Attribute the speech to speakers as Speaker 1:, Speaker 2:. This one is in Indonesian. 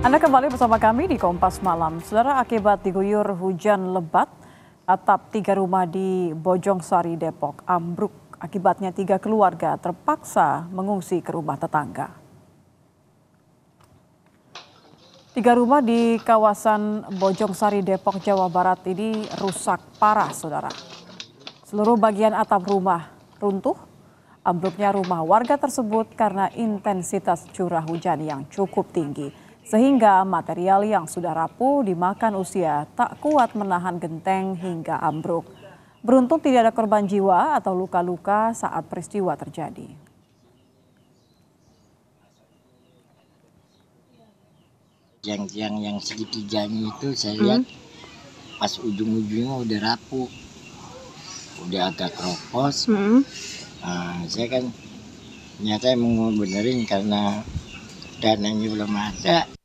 Speaker 1: Anda kembali bersama kami di Kompas Malam. Saudara, akibat diguyur hujan lebat, atap tiga rumah di Bojong Sari, Depok, ambruk. Akibatnya tiga keluarga terpaksa mengungsi ke rumah tetangga. Tiga rumah di kawasan Bojong Sari, Depok, Jawa Barat ini rusak parah, saudara. Seluruh bagian atap rumah runtuh, ambruknya rumah warga tersebut karena intensitas curah hujan yang cukup tinggi sehingga material yang sudah rapuh dimakan usia tak kuat menahan genteng hingga ambruk. Beruntung tidak ada korban jiwa atau luka-luka saat peristiwa
Speaker 2: terjadi. yang yang yang segitiganya itu saya hmm. lihat pas ujung-ujungnya udah rapuh udah agak keropos hmm. nah, saya kan ternyata emang mau benerin karena dananya belum ada